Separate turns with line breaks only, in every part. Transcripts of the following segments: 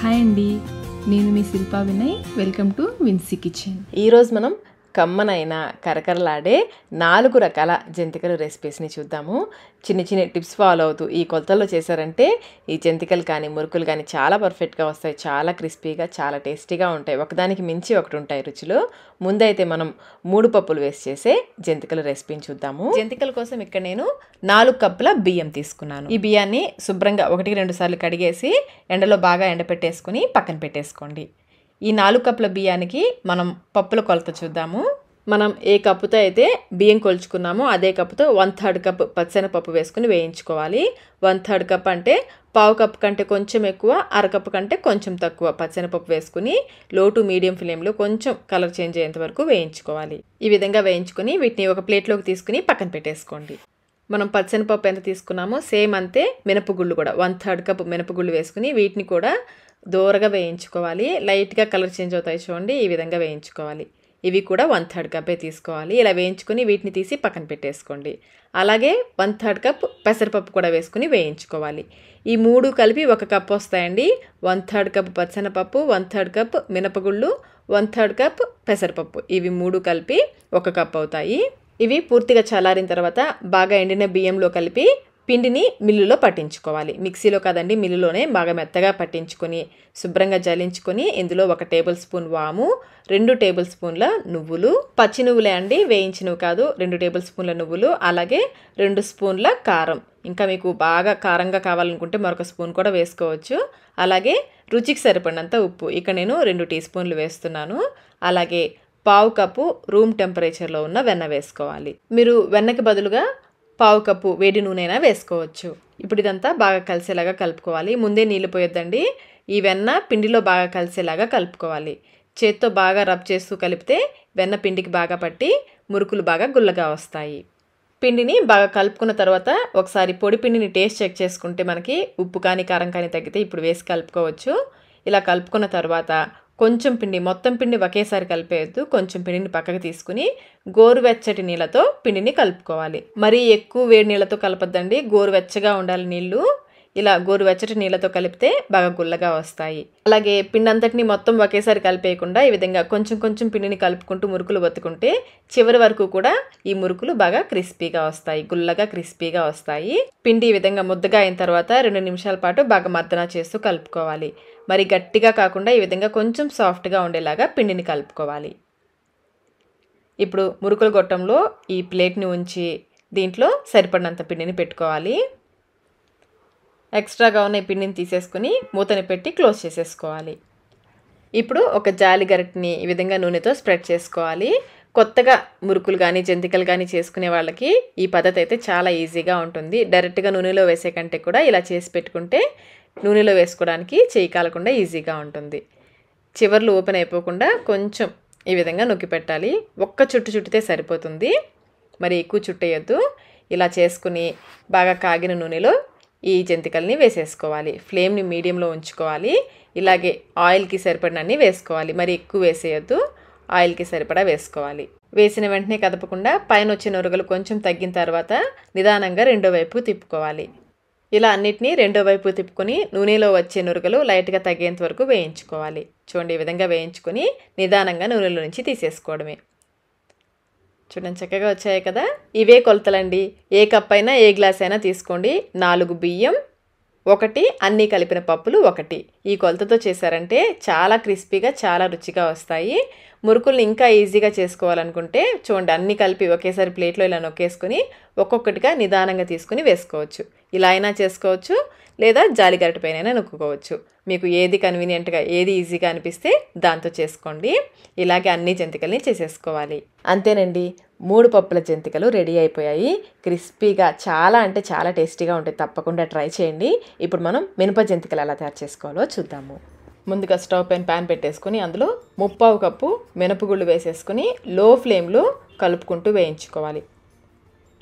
hi అండి నేను మీ Shilpa Vinay welcome to Vinsy kitchen ఈరోజు మనం కమ్మనైనా కరకరలాడే నాలుగు రకాల జంతికల రెసిపీస్ని చూద్దాము చిన్న చిన్న టిప్స్ ఫాలో అవుతూ ఈ కొలతల్లో చేశారంటే ఈ జంతికలు కానీ మురుకులు కానీ చాలా పర్ఫెక్ట్గా వస్తాయి చాలా క్రిస్పీగా చాలా టేస్టీగా ఉంటాయి ఒకదానికి మించి ఒకటి ఉంటాయి రుచులు ముందైతే మనం మూడు పప్పులు వేసి చేసే జంతికల రెసిపీని చూద్దాము జంతికల కోసం ఇక్కడ నేను నాలుగు కప్పుల బియ్యం తీసుకున్నాను ఈ బియ్యాన్ని శుభ్రంగా ఒకటికి రెండు సార్లు కడిగేసి ఎండలో బాగా ఎండపెట్టేసుకుని పక్కన పెట్టేసుకోండి ఈ నాలుగు కప్పుల బియ్యానికి మనం పప్పుల కొలత చూద్దాము మనం ఏ కప్పుతో అయితే బియ్యం కొలుచుకున్నామో అదే కప్పుతో వన్ థర్డ్ కప్ పచ్చనపప్పు వేసుకుని వేయించుకోవాలి వన్ థర్డ్ కప్ అంటే పావు కప్ కంటే కొంచెం ఎక్కువ అరకప్పు కంటే కొంచెం తక్కువ పచ్చనపప్పు వేసుకుని లో టు మీడియం ఫ్లేమ్లో కొంచెం కలర్ చేంజ్ అయ్యేంత వరకు వేయించుకోవాలి ఈ విధంగా వేయించుకుని వీటిని ఒక ప్లేట్లోకి తీసుకుని పక్కన పెట్టేసుకోండి మనం పచ్చనపప్పు ఎంత తీసుకున్నామో సేమ్ అంతే మినపగుళ్ళు కూడా వన్ థర్డ్ కప్ మినపగుళ్ళు వేసుకుని వీటిని కూడా దూరగా వేయించుకోవాలి లైట్గా కలర్ చేంజ్ అవుతాయి చూడండి ఈ విధంగా వేయించుకోవాలి ఇవి కూడా వన్ థర్డ్ కప్పే తీసుకోవాలి ఇలా వేయించుకుని వీటిని తీసి పక్కన పెట్టేసుకోండి అలాగే వన్ థర్డ్ కప్ పెసరపప్పు కూడా వేసుకుని వేయించుకోవాలి ఈ మూడు కలిపి ఒక కప్ వస్తాయండి వన్ థర్డ్ కప్ పచ్చనపప్పు వన్ థర్డ్ కప్ మినపగుళ్ళు వన్ థర్డ్ కప్ పెసరపప్పు ఇవి మూడు కలిపి ఒక కప్ అవుతాయి ఇవి పూర్తిగా చల్లారిన తర్వాత బాగా ఎండిన బియ్యంలో కలిపి పిండిని మిల్లులో పట్టించుకోవాలి మిక్సీలో కాదండి మిల్లులోనే బాగా మెత్తగా పట్టించుకొని శుభ్రంగా జలించుకొని ఇందులో ఒక టేబుల్ స్పూన్ వాము రెండు టేబుల్ స్పూన్ల నువ్వులు పచ్చి నువ్వులే అండి వేయించినవి కాదు రెండు టేబుల్ స్పూన్ల నువ్వులు అలాగే రెండు స్పూన్ల కారం ఇంకా మీకు బాగా కారంగా కావాలనుకుంటే మరొక స్పూన్ కూడా వేసుకోవచ్చు అలాగే రుచికి సరిపడినంత ఉప్పు ఇక నేను రెండు టీ స్పూన్లు వేస్తున్నాను అలాగే పావు కప్పు రూమ్ టెంపరేచర్లో ఉన్న వెన్న వేసుకోవాలి మీరు వెన్నకి బదులుగా పావు కప్పు వేడి నూనెనా వేసుకోవచ్చు ఇప్పుడు ఇదంతా బాగా కలిసేలాగా కలుపుకోవాలి ముందే నీళ్ళు పోయొద్దండి ఈ వెన్న పిండిలో బాగా కలిసేలాగా కలుపుకోవాలి చేత్తో బాగా రబ్ చేస్తూ కలిపితే వెన్న పిండికి బాగా పట్టి మురుకులు బాగా గుల్లగా వస్తాయి పిండిని బాగా కలుపుకున్న తర్వాత ఒకసారి పొడి పిండిని టేస్ట్ చెక్ చేసుకుంటే మనకి ఉప్పు కానీ కారం కానీ తగ్గితే ఇప్పుడు వేసి కలుపుకోవచ్చు ఇలా కలుపుకున్న తర్వాత కొంచెం పిండి మొత్తం పిండి ఒకేసారి కలిపేయద్దు కొంచెం పిండిని పక్కకు తీసుకుని గోరువెచ్చటి నీళ్ళతో పిండిని కలుపుకోవాలి మరీ ఎక్కువ వేడి నీళ్ళతో కలపద్దండి గోరువెచ్చగా ఉండాలి నీళ్ళు ఇలా గోరువెచ్చటి నీళ్ళతో కలిపితే బాగా గుల్లగా వస్తాయి అలాగే పిండి అంతటిని మొత్తం ఒకేసారి కలిపేయకుండా ఈ విధంగా కొంచెం కొంచెం పిండిని కలుపుకుంటూ మురుకులు బతుకుంటే చివరి వరకు కూడా ఈ మురుకులు బాగా క్రిస్పీగా వస్తాయి గుల్లగా క్రిస్పీగా వస్తాయి పిండి ఈ విధంగా ముద్దగా అయిన తర్వాత రెండు నిమిషాల పాటు బాగా మద్దనా చేస్తూ కలుపుకోవాలి మరి గట్టిగా కాకుండా ఈ విధంగా కొంచెం సాఫ్ట్గా ఉండేలాగా పిండిని కలుపుకోవాలి ఇప్పుడు మురుకుల గొట్టంలో ఈ ప్లేట్ని ఉంచి దీంట్లో సరిపడినంత పిండిని పెట్టుకోవాలి ఎక్స్ట్రాగా ఉన్న ఈ పిండిని తీసేసుకుని మూతని పెట్టి క్లోజ్ చేసేసుకోవాలి ఇప్పుడు ఒక జాలి గరిటని ఈ విధంగా నూనెతో స్ప్రెడ్ చేసుకోవాలి కొత్తగా మురుకులు కానీ జంతికలు కానీ చేసుకునే వాళ్ళకి ఈ పద్ధతి అయితే చాలా ఈజీగా ఉంటుంది డైరెక్ట్గా నూనెలో వేసే కంటే కూడా ఇలా చేసి పెట్టుకుంటే నూనెలో వేసుకోవడానికి చేయి కాలకుండా ఈజీగా ఉంటుంది చివర్లు ఓపెన్ అయిపోకుండా కొంచెం ఈ విధంగా నొక్కి పెట్టాలి ఒక్క చుట్టు చుట్టితే సరిపోతుంది మరి ఎక్కువ చుట్టేయొద్దు ఇలా చేసుకుని బాగా కాగిన నూనెలో ఈ జంతికల్ని వేసేసుకోవాలి ఫ్లేమ్ని మీడియంలో ఉంచుకోవాలి ఇలాగే ఆయిల్కి సరిపడినన్ని వేసుకోవాలి మరి ఎక్కువ వేసేయొద్దు ఆయిల్కి సరిపడా వేసుకోవాలి వేసిన వెంటనే కదపకుండా పైన వచ్చిన ఉరగలు కొంచెం తగ్గిన తర్వాత నిదానంగా రెండో వైపు తిప్పుకోవాలి ఇలా అన్నిటినీ రెండో వైపు తిప్పుకొని నూనెలో వచ్చే నురుగలు లైట్గా తగ్గేంత వరకు వేయించుకోవాలి చూడండి ఈ విధంగా వేయించుకొని నిదానంగా నూనెలో నుంచి తీసేసుకోవడమే చూడండి చక్కగా వచ్చాయి కదా ఇవే కొలతలండి ఏ కప్ అయినా ఏ గ్లాస్ అయినా తీసుకోండి నాలుగు బియ్యం ఒకటి అన్నీ కలిపిన పప్పులు ఒకటి ఈ కొలతతో చేశారంటే చాలా క్రిస్పీగా చాలా రుచిగా వస్తాయి మురుకుల్ని ఇంకా ఈజీగా చేసుకోవాలనుకుంటే చూడండి అన్నీ కలిపి ఒకేసారి ప్లేట్లో ఇలా నొక్కేసుకుని ఒక్కొక్కటిగా నిదానంగా తీసుకుని వేసుకోవచ్చు ఇలా అయినా చేసుకోవచ్చు లేదా జాలిగరటి పైన నొక్కుకోవచ్చు మీకు ఏది కన్వీనియంట్గా ఏది ఈజీగా అనిపిస్తే దాంతో చేసుకోండి ఇలాగే అన్ని జంతికల్ని చేసేసుకోవాలి అంతేనండి మూడు పప్పుల జంతికలు రెడీ అయిపోయాయి క్రిస్పీగా చాలా అంటే చాలా టేస్టీగా ఉంటాయి తప్పకుండా ట్రై చేయండి ఇప్పుడు మనం మినప జంతికలు ఎలా తయారు చేసుకోవాలో చూద్దాము ముందుగా స్టవ్ పైన ప్యాన్ పెట్టేసుకుని అందులో ముప్పావు కప్పు మినపగుళ్ళు వేసేసుకుని లో ఫ్లేమ్లో కలుపుకుంటూ వేయించుకోవాలి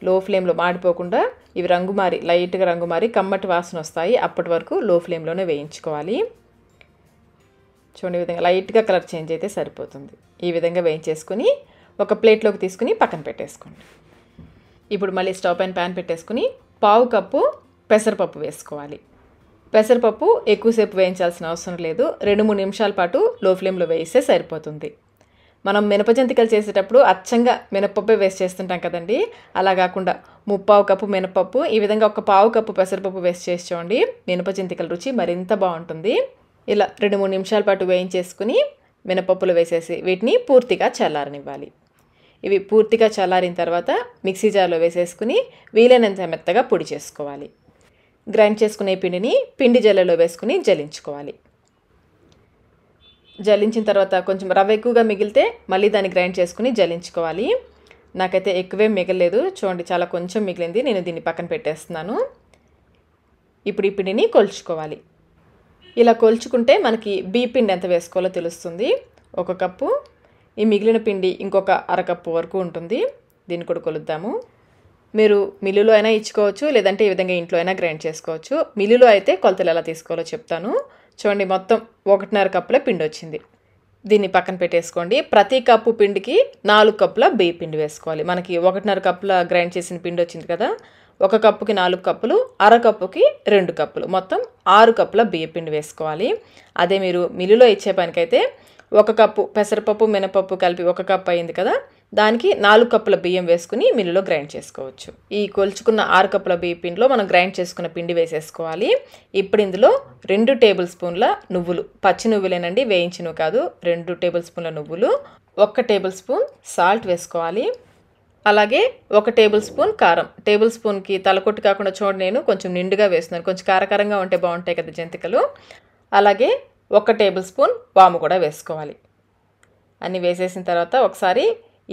లో ఫ్లేమ్లో మాడిపోకుండా ఇవి రంగు మారి లైట్గా రంగు మారి కమ్మటి వాసన వస్తాయి అప్పటి వరకు లో ఫ్లేమ్లోనే వేయించుకోవాలి చూడండి విధంగా లైట్గా కలర్ చేంజ్ అయితే సరిపోతుంది ఈ విధంగా వేయించేసుకుని ఒక ప్లేట్లోకి తీసుకుని పక్కన పెట్టేసుకోండి ఇప్పుడు మళ్ళీ స్టవ్ పైన ప్యాన్ పెట్టేసుకుని పావు కప్పు పెసరపప్పు వేసుకోవాలి పెసరపప్పు ఎక్కువసేపు వేయించాల్సిన అవసరం లేదు రెండు మూడు నిమిషాల పాటు లో ఫ్లేమ్లో వేయిస్తే సరిపోతుంది మనం మినపజంతికలు చేసేటప్పుడు అచ్చంగా మినపప్పే వేస్ట్ చేస్తుంటాం కదండి అలా కాకుండా ముప్పావు కప్పు మినపప్పు ఈ విధంగా ఒక పావు కప్పు పెసరపప్పు వేస్ట్ చేసి చూడండి మినపజంతికల రుచి మరింత బాగుంటుంది ఇలా రెండు మూడు నిమిషాల పాటు వేయించేసుకుని మినపప్పులు వేసేసి వీటిని పూర్తిగా చల్లారనివ్వాలి ఇవి పూర్తిగా చల్లారిన తర్వాత మిక్సీ జార్లో వేసేసుకుని వీలైనంత మెత్తగా పొడి చేసుకోవాలి గ్రైండ్ చేసుకునే పిండిని పిండి జల్లలో వేసుకుని జలించుకోవాలి జలించిన తర్వాత కొంచెం రవ్వ ఎక్కువగా మిగిలితే మళ్ళీ దాన్ని గ్రైండ్ చేసుకుని జలించుకోవాలి నాకైతే ఎక్కువే మిగలేదు చూడండి చాలా కొంచెం మిగిలింది నేను దీన్ని పక్కన పెట్టేస్తున్నాను ఇప్పుడు ఈ పిండిని కొల్చుకోవాలి ఇలా కొల్చుకుంటే మనకి బీ పిండి ఎంత వేసుకోవాలో తెలుస్తుంది ఒక కప్పు ఈ మిగిలిన పిండి ఇంకొక అరకప్పు వరకు ఉంటుంది దీన్ని కూడా కొలుద్దాము మీరు మిల్లులో అయినా ఇచ్చుకోవచ్చు లేదంటే ఈ విధంగా ఇంట్లో అయినా గ్రైండ్ చేసుకోవచ్చు మిల్లులో అయితే కొలతలు ఎలా తీసుకోవాలో చెప్తాను చూడండి మొత్తం ఒకటిన్నర కప్పుల పిండి వచ్చింది దీన్ని పక్కన పెట్టేసుకోండి ప్రతి కప్పు పిండికి నాలుగు కప్పుల బియ్య పిండి వేసుకోవాలి మనకి ఒకటిన్నర కప్పుల గ్రైండ్ చేసిన పిండి వచ్చింది కదా ఒక కప్పుకి నాలుగు కప్పులు అర కప్పుకి రెండు కప్పులు మొత్తం ఆరు కప్పుల బియ్య పిండి వేసుకోవాలి అదే మీరు మిల్లులో ఇచ్చే పనికైతే ఒక కప్పు పెసరపప్పు మినపప్పు కలిపి ఒక కప్పు అయింది కదా దానికి నాలుగు కప్పుల బియ్యం వేసుకుని మిల్లులో గ్రైండ్ చేసుకోవచ్చు ఈ కొలుచుకున్న ఆరు కప్పుల బియ్య పిండిలో మనం గ్రైండ్ చేసుకున్న పిండి వేసేసుకోవాలి ఇప్పుడు ఇందులో రెండు టేబుల్ స్పూన్ల నువ్వులు పచ్చి నువ్వులేనండి వేయించినవి కాదు రెండు టేబుల్ స్పూన్ల నువ్వులు ఒక్క టేబుల్ స్పూన్ సాల్ట్ వేసుకోవాలి అలాగే ఒక టేబుల్ స్పూన్ కారం టేబుల్ స్పూన్కి తలకొట్టు కాకుండా చూడండి నేను కొంచెం నిండుగా వేస్తున్నాను కొంచెం కారకారంగా ఉంటే బాగుంటాయి కదా జంతికలు అలాగే ఒక టేబుల్ స్పూన్ వాము కూడా వేసుకోవాలి అన్నీ వేసేసిన తర్వాత ఒకసారి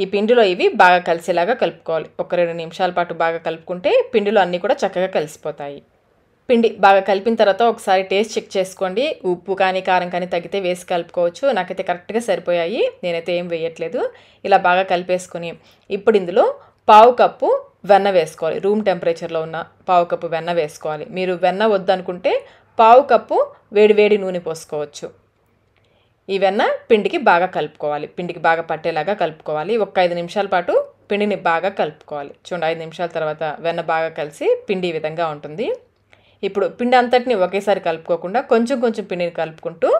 ఈ పిండిలో ఇవి బాగా కలిసేలాగా కలుపుకోవాలి ఒక రెండు నిమిషాల పాటు బాగా కలుపుకుంటే పిండిలో అన్నీ కూడా చక్కగా కలిసిపోతాయి పిండి బాగా కలిపిన తర్వాత ఒకసారి టేస్ట్ చెక్ చేసుకోండి ఉప్పు కానీ కారం కానీ తగ్గితే వేసి కలుపుకోవచ్చు నాకైతే కరెక్ట్గా సరిపోయాయి నేనైతే ఏం వేయట్లేదు ఇలా బాగా కలిపేసుకుని ఇప్పుడు ఇందులో పావు కప్పు వెన్న వేసుకోవాలి రూమ్ టెంపరేచర్లో ఉన్న పావు కప్పు వెన్న వేసుకోవాలి మీరు వెన్న వద్దనుకుంటే పావు కప్పు వేడివేడి నూనె పోసుకోవచ్చు ఈ వెన్న పిండికి బాగా కలుపుకోవాలి పిండికి బాగా పట్టేలాగా కలుపుకోవాలి ఒక ఐదు నిమిషాల పాటు పిండిని బాగా కలుపుకోవాలి చూడండి ఐదు నిమిషాల తర్వాత వెన్న బాగా కలిసి పిండి ఈ విధంగా ఉంటుంది ఇప్పుడు పిండి అంతటిని ఒకేసారి కలుపుకోకుండా కొంచెం కొంచెం పిండిని కలుపుకుంటూ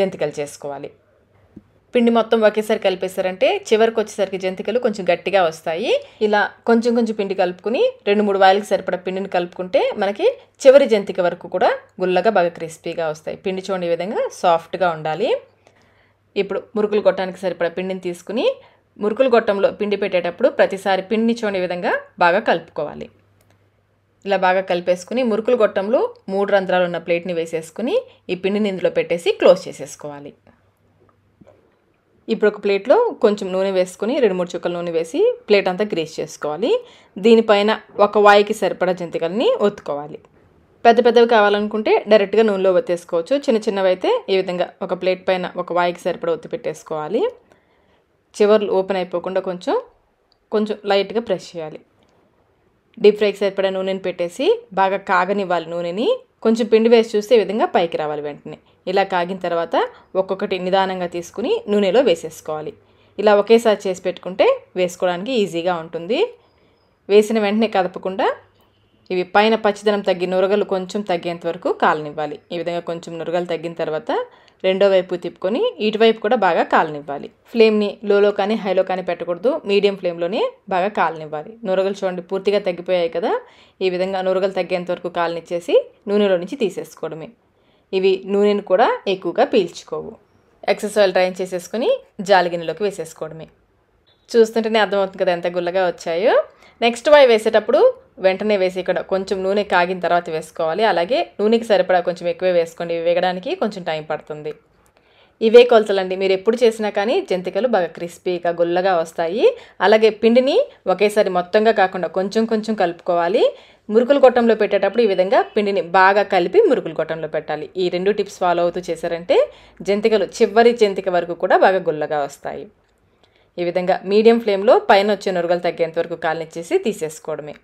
జంతికలు చేసుకోవాలి పిండి మొత్తం ఒకేసారి కలిపేశారంటే చివరికి వచ్చేసరికి జంతికలు కొంచెం గట్టిగా వస్తాయి ఇలా కొంచెం కొంచెం పిండి కలుపుకుని రెండు మూడు వాయిలకి సరిపడా పిండిని కలుపుకుంటే మనకి చివరి జంతిక వరకు కూడా గుల్లగా బాగా క్రిస్పీగా వస్తాయి పిండి చూడని విధంగా సాఫ్ట్గా ఉండాలి ఇప్పుడు మురుకులు కొట్టడానికి సరిపడ పిండిని తీసుకుని మురుకులు గొట్టంలో పిండి పెట్టేటప్పుడు ప్రతిసారి పిండిని చూడని విధంగా బాగా కలుపుకోవాలి ఇలా బాగా కలిపేసుకుని మురుకులు గొట్టంలో మూడు రంధ్రాలు ఉన్న ప్లేట్ని వేసేసుకుని ఈ పిండిని ఇందులో పెట్టేసి క్లోజ్ చేసేసుకోవాలి ఇప్పుడు ఒక ప్లేట్లో కొంచెం నూనె వేసుకొని రెండు మూడు చుక్కల నూనె వేసి ప్లేట్ అంతా గ్రీస్ చేసుకోవాలి దీనిపైన ఒక వాయికి సరిపడా జంతికల్ని ఒత్తుకోవాలి పెద్ద పెద్దవి కావాలనుకుంటే డైరెక్ట్గా నూనెలో ఒత్తేసుకోవచ్చు చిన్న చిన్నవి అయితే ఈ విధంగా ఒక ప్లేట్ పైన ఒక వాయికి సరిపడా ఒత్తి పెట్టేసుకోవాలి చివర్లు ఓపెన్ అయిపోకుండా కొంచెం కొంచెం లైట్గా ప్రెస్ చేయాలి డీప్ ఫ్రైకి సరిపడా నూనెని పెట్టేసి బాగా కాగనివ్వాలి నూనెని కొంచెం పిండి వేసి చూస్తే ఈ విధంగా పైకి రావాలి వెంటనే ఇలా కాగిన తర్వాత ఒక్కొక్కటి నిదానంగా తీసుకుని నూనెలో వేసేసుకోవాలి ఇలా ఒకేసారి చేసి పెట్టుకుంటే వేసుకోవడానికి ఈజీగా ఉంటుంది వేసిన వెంటనే కదపకుండా ఇవి పైన పచ్చిదనం తగ్గి నురగలు కొంచెం తగ్గేంత వరకు కాలనివ్వాలి ఈ విధంగా కొంచెం నురగలు తగ్గిన తర్వాత రెండో వైపు తిప్పుకొని ఇటువైపు కూడా బాగా కాలనివ్వాలి ఫ్లేమ్ని లోలో కానీ హైలో కానీ పెట్టకూడదు మీడియం ఫ్లేమ్లోనే బాగా కాలనివ్వాలి నురగలు చూడండి పూర్తిగా తగ్గిపోయాయి కదా ఈ విధంగా నురగలు తగ్గేంత వరకు కాలనిచ్చేసి నూనెలో నుంచి తీసేసుకోవడమే ఇవి నూనెను కూడా ఎక్కువగా పీల్చుకోవు ఎక్సెస్ ఆయిల్ డ్రైన్ చేసేసుకుని జాలిగిన్నెలోకి వేసేసుకోవడమే చూస్తుంటేనే అర్థమవుతుంది కదా ఎంత గుల్లగా వచ్చాయో నెక్స్ట్ వాయి వేసేటప్పుడు వెంటనే వేసి ఇక్కడ కొంచెం నూనె కాగిన తర్వాత వేసుకోవాలి అలాగే నూనెకి సరిపడా కొంచెం ఎక్కువే వేసుకోండి వేగడానికి కొంచెం టైం పడుతుంది ఇవే కొలతలండి మీరు ఎప్పుడు చేసినా కానీ జంతికలు బాగా క్రిస్పీగా గుల్లగా వస్తాయి అలాగే పిండిని ఒకేసారి మొత్తంగా కాకుండా కొంచెం కొంచెం కలుపుకోవాలి మురుకులు గొట్టంలో పెట్టేటప్పుడు ఈ విధంగా పిండిని బాగా కలిపి మురుకులు గొట్టంలో పెట్టాలి ఈ రెండు టిప్స్ ఫాలో అవుతూ చేశారంటే జంతికలు చివరి జంతిక వరకు కూడా బాగా గుల్లగా వస్తాయి ఈ విధంగా మీడియం ఫ్లేమ్లో పైన వచ్చే నురుగలు తగ్గేంత వరకు కాలనిచ్చేసి తీసేసుకోవడమే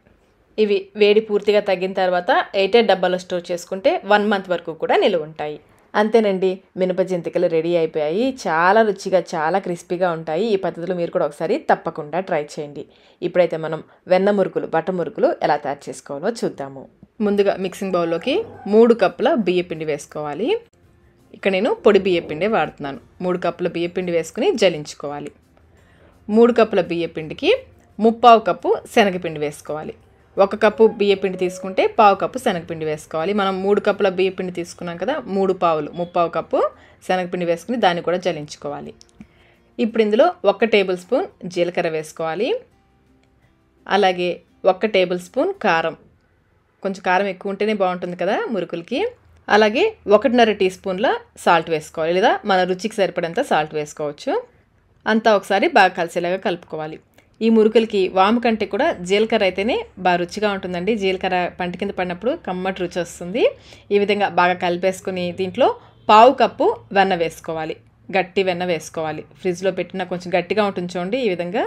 ఇవి వేడి పూర్తిగా తగ్గిన తర్వాత ఎయిటెడ్ డబ్బాలో స్టోర్ చేసుకుంటే వన్ మంత్ వరకు కూడా నిలువ ఉంటాయి అంతేనండి మినప జంతికలు రెడీ అయిపోయాయి చాలా రుచిగా చాలా క్రిస్పీగా ఉంటాయి ఈ పద్ధతిలో మీరు కూడా ఒకసారి తప్పకుండా ట్రై చేయండి ఇప్పుడైతే మనం వెన్న మురుకులు బట్ట మురుకులు ఎలా తయారు చేసుకోవాలో చూద్దాము ముందుగా మిక్సింగ్ బౌల్లోకి మూడు కప్పుల బియ్యపిండి వేసుకోవాలి ఇక్కడ నేను పొడి బియ్యపిండి వాడుతున్నాను మూడు కప్పుల బియ్యపిండి వేసుకుని జలించుకోవాలి మూడు కప్పుల బియ్యపిండికి ముప్పావు కప్పు శనగపిండి వేసుకోవాలి ఒక కప్పు బియ్యపిండి తీసుకుంటే పావు కప్పు శనగపిండి వేసుకోవాలి మనం మూడు కప్పుల బియ్యపిండి తీసుకున్నాం కదా మూడు పావులు ముప్పావు కప్పు శనగపిండి వేసుకుని దాన్ని కూడా జలించుకోవాలి ఇప్పుడు ఇందులో ఒక టేబుల్ స్పూన్ జీలకర్ర వేసుకోవాలి అలాగే ఒక టేబుల్ స్పూన్ కారం కొంచెం కారం ఎక్కువ ఉంటేనే బాగుంటుంది కదా మురుకులకి అలాగే ఒకటిన్నర టీ స్పూన్ల సాల్ట్ వేసుకోవాలి లేదా మన రుచికి సరిపడేంత సాల్ట్ వేసుకోవచ్చు అంతా ఒకసారి బాగా కలిసేలాగా కలుపుకోవాలి ఈ మురుకులకి వాము కంటే కూడా జీలకర్ర అయితేనే బాగా రుచిగా ఉంటుందండి జీలకర్ర పంట కింద పడినప్పుడు కమ్మటి రుచి వస్తుంది ఈ విధంగా బాగా కలిపేసుకుని దీంట్లో పావు కప్పు వెన్న వేసుకోవాలి గట్టి వెన్న వేసుకోవాలి ఫ్రిడ్జ్లో పెట్టిన కొంచెం గట్టిగా ఉంటుంది చూడండి ఈ విధంగా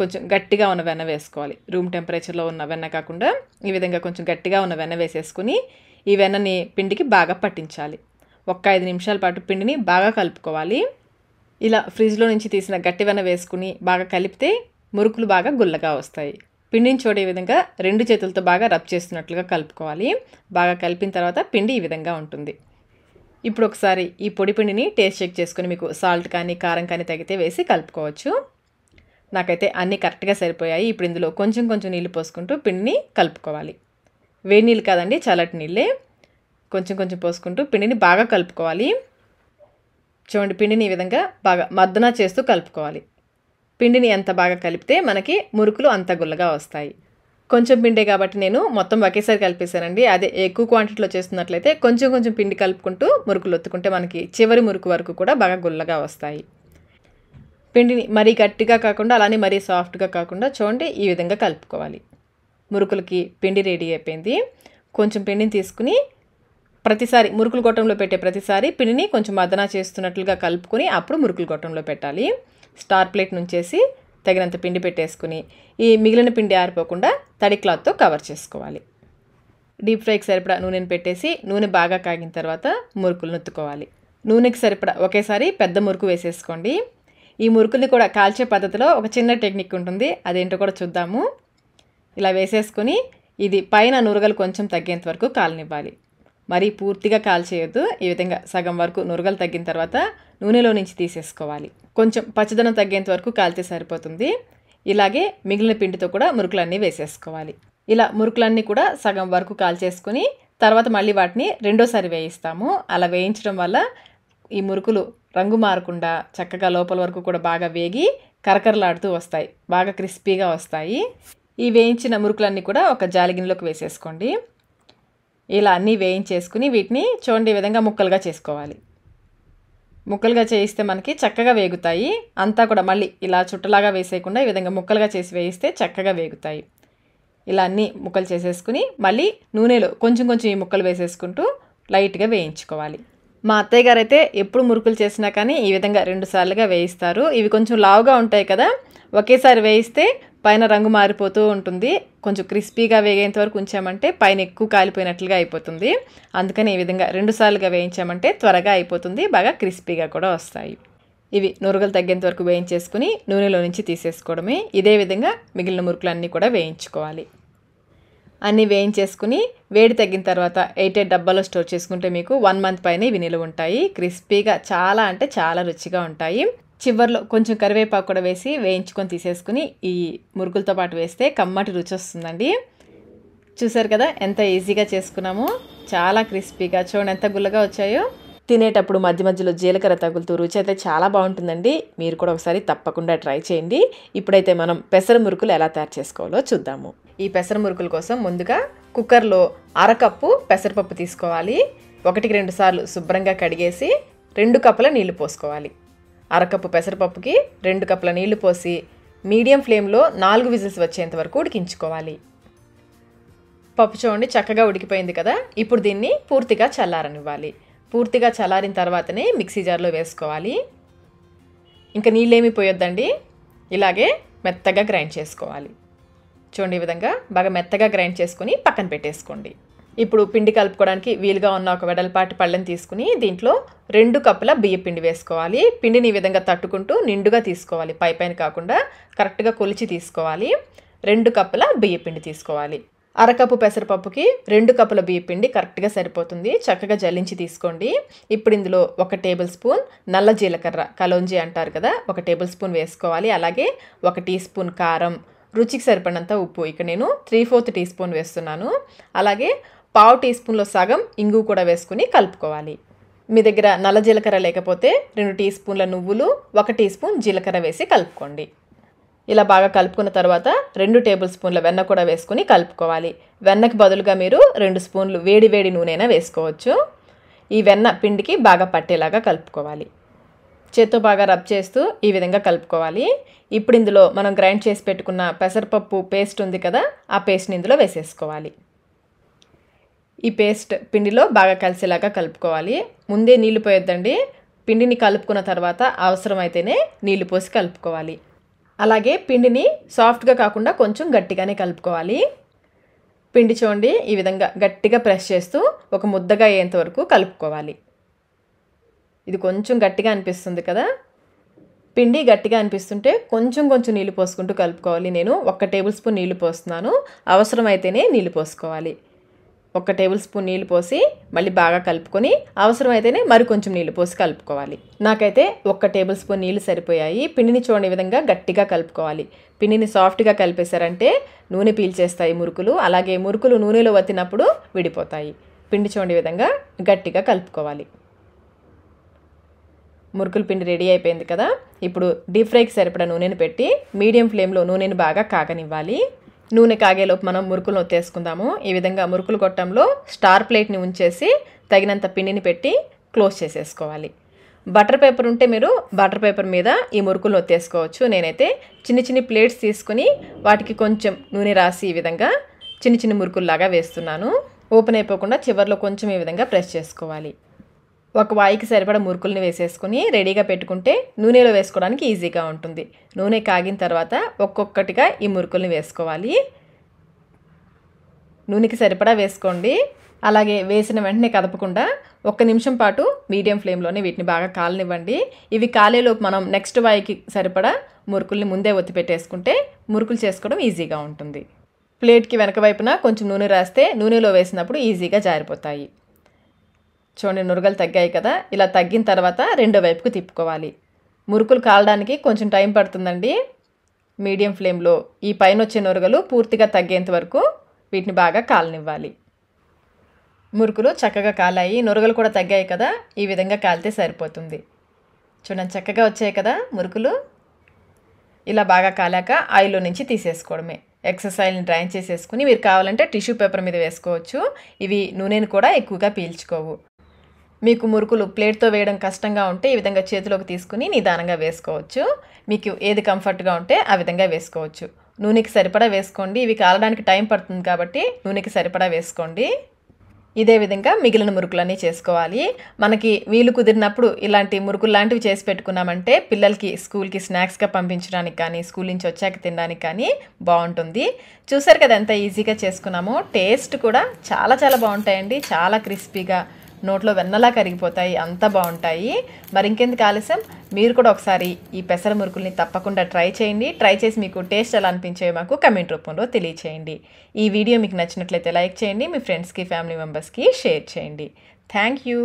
కొంచెం గట్టిగా ఉన్న వెన్న వేసుకోవాలి రూమ్ టెంపరేచర్లో ఉన్న వెన్న కాకుండా ఈ విధంగా కొంచెం గట్టిగా ఉన్న వెన్న వేసేసుకుని ఈ వెన్నని పిండికి బాగా పట్టించాలి ఒక్క ఐదు నిమిషాల పాటు పిండిని బాగా కలుపుకోవాలి ఇలా ఫ్రిడ్జ్లో నుంచి తీసిన గట్టి వెన్న వేసుకుని బాగా కలిపితే మురుకులు బాగా గుల్లగా వస్తాయి పిండిని చూడే విధంగా రెండు చేతులతో బాగా రబ్ చేస్తున్నట్లుగా కలుపుకోవాలి బాగా కలిపిన తర్వాత పిండి ఈ విధంగా ఉంటుంది ఇప్పుడు ఒకసారి ఈ పొడి పిండిని టేస్ట్ చెక్ చేసుకుని మీకు సాల్ట్ కానీ కారం కానీ తగితే వేసి కలుపుకోవచ్చు నాకైతే అన్నీ కరెక్ట్గా సరిపోయాయి ఇప్పుడు ఇందులో కొంచెం కొంచెం నీళ్ళు పోసుకుంటూ పిండిని కలుపుకోవాలి వేడి నీళ్ళు కాదండి చల్లటి నీళ్ళే కొంచెం కొంచెం పోసుకుంటూ పిండిని బాగా కలుపుకోవాలి చూడండి పిండిని ఈ విధంగా బాగా మద్దన చేస్తూ కలుపుకోవాలి పిండిని ఎంత బాగా కలిపితే మనకి మురుకులు అంత గుల్లగా వస్తాయి కొంచెం పిండే కాబట్టి నేను మొత్తం ఒకేసారి కలిపేశానండి అదే ఎక్కువ క్వాంటిటీలో చేస్తున్నట్లయితే కొంచెం కొంచెం పిండి కలుపుకుంటూ మురుకులు ఒత్తుకుంటే మనకి చివరి మురుకు వరకు కూడా బాగా గుల్లగా వస్తాయి పిండిని మరీ గట్టిగా కాకుండా అలానే మరీ సాఫ్ట్గా కాకుండా చూడండి ఈ విధంగా కలుపుకోవాలి మురుకులకి పిండి రెడీ అయిపోయింది కొంచెం పిండిని తీసుకుని ప్రతిసారి మురుకులు గొట్టంలో పెట్టే ప్రతిసారి పిండిని కొంచెం మదన చేస్తున్నట్లుగా కలుపుకొని అప్పుడు మురుకులు గొట్టంలో పెట్టాలి స్టార్ ప్లేట్ నుంచేసి తగినంత పిండి పెట్టేసుకుని ఈ మిగిలిన పిండి ఆరిపోకుండా తడి క్లాత్తో కవర్ చేసుకోవాలి డీప్ ఫ్రైకి సరిపడా నూనెను పెట్టేసి నూనె బాగా కాగిన తర్వాత మురుకులు నొత్తుకోవాలి నూనెకి సరిపడా ఒకేసారి పెద్ద మురుకు వేసేసుకోండి ఈ మురుకుల్ని కూడా కాల్చే పద్ధతిలో ఒక చిన్న టెక్నిక్ ఉంటుంది అదేంటో కూడా చూద్దాము ఇలా వేసేసుకుని ఇది పైన నురగలు కొంచెం తగ్గేంత వరకు కాలనివ్వాలి మరీ పూర్తిగా కాల్చేయొద్దు ఈ విధంగా సగం వరకు నురగలు తగ్గిన తర్వాత నూనెలో నుంచి తీసేసుకోవాలి కొంచెం పచ్చదనం తగ్గేంత వరకు కాల్తే సరిపోతుంది ఇలాగే మిగిలిన పిండితో కూడా మురుకులన్నీ వేసేసుకోవాలి ఇలా మురుకులన్నీ కూడా సగం వరకు కాల్చేసుకుని తర్వాత మళ్ళీ వాటిని రెండోసారి వేయిస్తాము అలా వేయించడం వల్ల ఈ మురుకులు రంగు మారకుండా చక్కగా లోపల వరకు కూడా బాగా వేగి కరకరలాడుతూ వస్తాయి బాగా క్రిస్పీగా వస్తాయి ఈ వేయించిన మురుకులన్నీ కూడా ఒక జాలిగిన్నెలోకి వేసేసుకోండి ఇలా అన్నీ వేయించేసుకుని వీటిని చూడండి విధంగా ముక్కలుగా చేసుకోవాలి ముక్కలుగా చేయిస్తే మనకి చక్కగా వేగుతాయి అంతా కూడా మళ్ళీ ఇలా చుట్టలాగా వేసేయకుండా ఈ విధంగా ముక్కలుగా చేసి వేయిస్తే చక్కగా వేగుతాయి ఇలా అన్నీ ముక్కలు చేసేసుకుని మళ్ళీ నూనెలో కొంచెం కొంచెం ఈ ముక్కలు వేసేసుకుంటూ లైట్గా వేయించుకోవాలి మా అత్తయ్య గారు అయితే ఎప్పుడు మురుకులు చేసినా కానీ ఈ విధంగా రెండు సార్లుగా వేయిస్తారు ఇవి కొంచెం లావుగా ఉంటాయి కదా ఒకేసారి వేయిస్తే పైన రంగు మారిపోతూ ఉంటుంది కొంచెం క్రిస్పీగా వేగేంత వరకు ఉంచామంటే పైన ఎక్కువ కాలిపోయినట్లుగా అయిపోతుంది అందుకని ఈ విధంగా రెండుసార్లుగా వేయించామంటే త్వరగా అయిపోతుంది బాగా క్రిస్పీగా కూడా వస్తాయి ఇవి నురుగులు తగ్గేంత వరకు వేయించేసుకుని నూనెలో నుంచి తీసేసుకోవడమే ఇదే విధంగా మిగిలిన మురుకులన్నీ కూడా వేయించుకోవాలి అన్నీ వేయించేసుకుని వేడి తగ్గిన తర్వాత ఎయిట్ ఎయిట్ డబ్బాలో స్టోర్ చేసుకుంటే మీకు వన్ మంత్ పైన ఇవి నిలువ ఉంటాయి క్రిస్పీగా చాలా అంటే చాలా రుచిగా ఉంటాయి చివరిలో కొంచెం కరివేపాకు కూడా వేసి వేయించుకొని తీసేసుకుని ఈ మురుగులతో పాటు వేస్తే కమ్మటి రుచి వస్తుందండి చూసారు కదా ఎంత ఈజీగా చేసుకున్నాము చాలా క్రిస్పీగా చూడండి ఎంత గుల్లగా వచ్చాయో తినేటప్పుడు మధ్య మధ్యలో జీలకర్ర తగులుతూ రుచి అయితే చాలా బాగుంటుందండి మీరు కూడా ఒకసారి తప్పకుండా ట్రై చేయండి ఇప్పుడైతే మనం పెసర మురుకులు ఎలా తయారు చేసుకోవాలో చూద్దాము ఈ పెసర మురుకుల కోసం ముందుగా కుక్కర్లో అరకప్పు పెసరపప్పు తీసుకోవాలి ఒకటికి రెండు సార్లు శుభ్రంగా కడిగేసి రెండు కప్పుల నీళ్లు పోసుకోవాలి అరకప్పు పెసరపప్పుకి రెండు కప్పుల నీళ్లు పోసి మీడియం ఫ్లేమ్లో నాలుగు విజిల్స్ వచ్చేంత వరకు ఉడికించుకోవాలి పప్పు చూడండి చక్కగా ఉడికిపోయింది కదా ఇప్పుడు దీన్ని పూర్తిగా చల్లారనివ్వాలి పూర్తిగా చల్లారిన తర్వాతనే మిక్సీ జార్లో వేసుకోవాలి ఇంకా నీళ్ళేమీ పోయొద్దండి ఇలాగే మెత్తగా గ్రైండ్ చేసుకోవాలి చూడండి ఈ విధంగా బాగా మెత్తగా గ్రైండ్ చేసుకొని పక్కన పెట్టేసుకోండి ఇప్పుడు పిండి కలుపుకోవడానికి వీలుగా ఉన్న ఒక వెడల్పాటి పళ్ళని తీసుకుని దీంట్లో రెండు కప్పుల బియ్య పిండి వేసుకోవాలి పిండిని ఈ విధంగా తట్టుకుంటూ నిండుగా తీసుకోవాలి పై పైన కాకుండా కరెక్ట్గా కొలిచి తీసుకోవాలి రెండు కప్పుల బియ్య పిండి తీసుకోవాలి అరకప్పు పెసరపప్పుకి రెండు కప్పుల బియ్య పిండి కరెక్ట్గా సరిపోతుంది చక్కగా జల్లించి తీసుకోండి ఇప్పుడు ఇందులో ఒక టేబుల్ స్పూన్ నల్ల జీలకర్ర కలోంజీ అంటారు కదా ఒక టేబుల్ స్పూన్ వేసుకోవాలి అలాగే ఒక టీ స్పూన్ కారం రుచికి సరిపడినంత ఉప్పు ఇక్కడ నేను త్రీ ఫోర్త్ టీ స్పూన్ వేస్తున్నాను అలాగే పావు టీ స్పూన్లో సగం ఇంగు కూడా వేసుకుని కలుపుకోవాలి మీ దగ్గర నల్ల జీలకర్ర లేకపోతే రెండు టీ స్పూన్ల నువ్వులు ఒక టీ స్పూన్ జీలకర్ర వేసి కలుపుకోండి ఇలా బాగా కలుపుకున్న తర్వాత రెండు టేబుల్ స్పూన్ల వెన్న కూడా వేసుకుని కలుపుకోవాలి వెన్నకు బదులుగా మీరు రెండు స్పూన్లు వేడి వేడి నూనెనా వేసుకోవచ్చు ఈ వెన్న పిండికి బాగా పట్టేలాగా కలుపుకోవాలి చేత్తో బాగా రబ్ చేస్తూ ఈ విధంగా కలుపుకోవాలి ఇప్పుడు ఇందులో మనం గ్రైండ్ చేసి పెట్టుకున్న పెసరపప్పు పేస్ట్ ఉంది కదా ఆ పేస్ట్ని ఇందులో వేసేసుకోవాలి ఈ పేస్ట్ పిండిలో బాగా కలిసేలాగా కలుపుకోవాలి ముందే నీళ్లు పోయొద్దండి పిండిని కలుపుకున్న తర్వాత అవసరమైతేనే నీళ్లు పోసి కలుపుకోవాలి అలాగే పిండిని సాఫ్ట్గా కాకుండా కొంచెం గట్టిగానే కలుపుకోవాలి పిండి చూడండి ఈ విధంగా గట్టిగా ప్రెస్ చేస్తూ ఒక ముద్దగా అయ్యేంత వరకు కలుపుకోవాలి ఇది కొంచెం గట్టిగా అనిపిస్తుంది కదా పిండి గట్టిగా అనిపిస్తుంటే కొంచెం కొంచెం నీళ్ళు పోసుకుంటూ కలుపుకోవాలి నేను ఒక టేబుల్ స్పూన్ నీళ్ళు పోస్తున్నాను అవసరమైతేనే నీళ్ళు పోసుకోవాలి ఒక టేబుల్ స్పూన్ నీళ్ళు పోసి మళ్ళీ బాగా కలుపుకొని అవసరమైతేనే మరి కొంచెం నీళ్ళు పోసి కలుపుకోవాలి నాకైతే ఒక్క టేబుల్ స్పూన్ నీళ్ళు సరిపోయాయి పిండిని చూడని విధంగా గట్టిగా కలుపుకోవాలి పిండిని సాఫ్ట్గా కలిపేశారంటే నూనె పీల్చేస్తాయి మురుకులు అలాగే మురుకులు నూనెలో వత్తినప్పుడు విడిపోతాయి పిండి చూడని విధంగా గట్టిగా కలుపుకోవాలి మురుకుల పిండి రెడీ అయిపోయింది కదా ఇప్పుడు డీప్ ఫ్రైకి సరిపడా నూనెను పెట్టి మీడియం ఫ్లేమ్లో నూనెను బాగా కాగనివ్వాలి నూనె కాగేలోపు మనం మురుకులను నొత్తేసుకుందాము ఈ విధంగా మురుకులు కొట్టంలో స్టార్ ప్లేట్ని ఉంచేసి తగినంత పిండిని పెట్టి క్లోజ్ చేసేసుకోవాలి బటర్ పేపర్ ఉంటే మీరు బటర్ పేపర్ మీద ఈ మురుకులు ఒత్తేసుకోవచ్చు నేనైతే చిన్న చిన్న ప్లేట్స్ తీసుకుని వాటికి కొంచెం నూనె రాసి ఈ విధంగా చిన్న చిన్న మురుకుల్లాగా వేస్తున్నాను ఓపెన్ అయిపోకుండా చివరిలో కొంచెం ఈ విధంగా ప్రెస్ చేసుకోవాలి ఒక వాయికి సరిపడ మురుకుల్ని వేసేసుకుని రెడీగా పెట్టుకుంటే నూనెలో వేసుకోవడానికి ఈజీగా ఉంటుంది నూనె కాగిన తర్వాత ఒక్కొక్కటిగా ఈ మురుకుల్ని వేసుకోవాలి నూనెకి సరిపడా వేసుకోండి అలాగే వేసిన వెంటనే కదపకుండా ఒక్క నిమిషం పాటు మీడియం ఫ్లేమ్లోనే వీటిని బాగా కాలనివ్వండి ఇవి కాలేలోపు మనం నెక్స్ట్ వాయికి సరిపడా మురుకుల్ని ముందే ఒత్తి పెట్టేసుకుంటే మురుకులు చేసుకోవడం ఈజీగా ఉంటుంది ప్లేట్కి వెనక వైపున కొంచెం నూనె రాస్తే నూనెలో వేసినప్పుడు ఈజీగా జారిపోతాయి చూడండి నురగలు తగ్గాయి కదా ఇలా తగ్గిన తర్వాత రెండో వైపుకు తిప్పుకోవాలి మురుకులు కాలడానికి కొంచెం టైం పడుతుందండి మీడియం ఫ్లేమ్లో ఈ పైన వచ్చే నురగలు పూర్తిగా తగ్గేంత వరకు వీటిని బాగా కాలనివ్వాలి మురుకులు చక్కగా కాలాయి నురగలు కూడా తగ్గాయి కదా ఈ విధంగా కాలితే సరిపోతుంది చూడండి చక్కగా వచ్చాయి కదా మురుకులు ఇలా బాగా కాలాక ఆయిల్లో నుంచి తీసేసుకోవడమే ఎక్సెస్ ఆయిల్ని డ్రైన్ చేసేసుకుని మీరు కావాలంటే టిష్యూ పేపర్ మీద వేసుకోవచ్చు ఇవి నూనెను కూడా ఎక్కువగా పీల్చుకోవు మీకు మురుకులు ప్లేట్తో వేయడం కష్టంగా ఉంటే ఈ విధంగా చేతిలోకి తీసుకుని నిదానంగా వేసుకోవచ్చు మీకు ఏది కంఫర్ట్గా ఉంటే ఆ విధంగా వేసుకోవచ్చు నూనెకి సరిపడా వేసుకోండి ఇవి కాలడానికి టైం పడుతుంది కాబట్టి నూనెకి సరిపడా వేసుకోండి ఇదే విధంగా మిగిలిన మురుకులన్నీ చేసుకోవాలి మనకి వీలు కుదిరినప్పుడు ఇలాంటి మురుకులు లాంటివి చేసి పెట్టుకున్నామంటే పిల్లలకి స్కూల్కి స్నాక్స్గా పంపించడానికి కానీ స్కూల్ నుంచి వచ్చాక తినడానికి కానీ బాగుంటుంది చూసారు కదా ఎంత ఈజీగా చేసుకున్నామో టేస్ట్ కూడా చాలా చాలా బాగుంటాయండి చాలా క్రిస్పీగా నోట్లో వెన్నలా కరిగిపోతాయి అంత బాగుంటాయి మరి ఇంకెందుకు ఆలస్యం మీరు కూడా ఒకసారి ఈ పెసర మురుకుల్ని తప్పకుండా ట్రై చేయండి ట్రై చేసి మీకు టేస్ట్ ఎలా అనిపించే మాకు కమెంట్ రూపంలో తెలియచేయండి ఈ వీడియో మీకు నచ్చినట్లయితే లైక్ చేయండి మీ ఫ్రెండ్స్కి ఫ్యామిలీ మెంబర్స్కి షేర్ చేయండి థ్యాంక్ యూ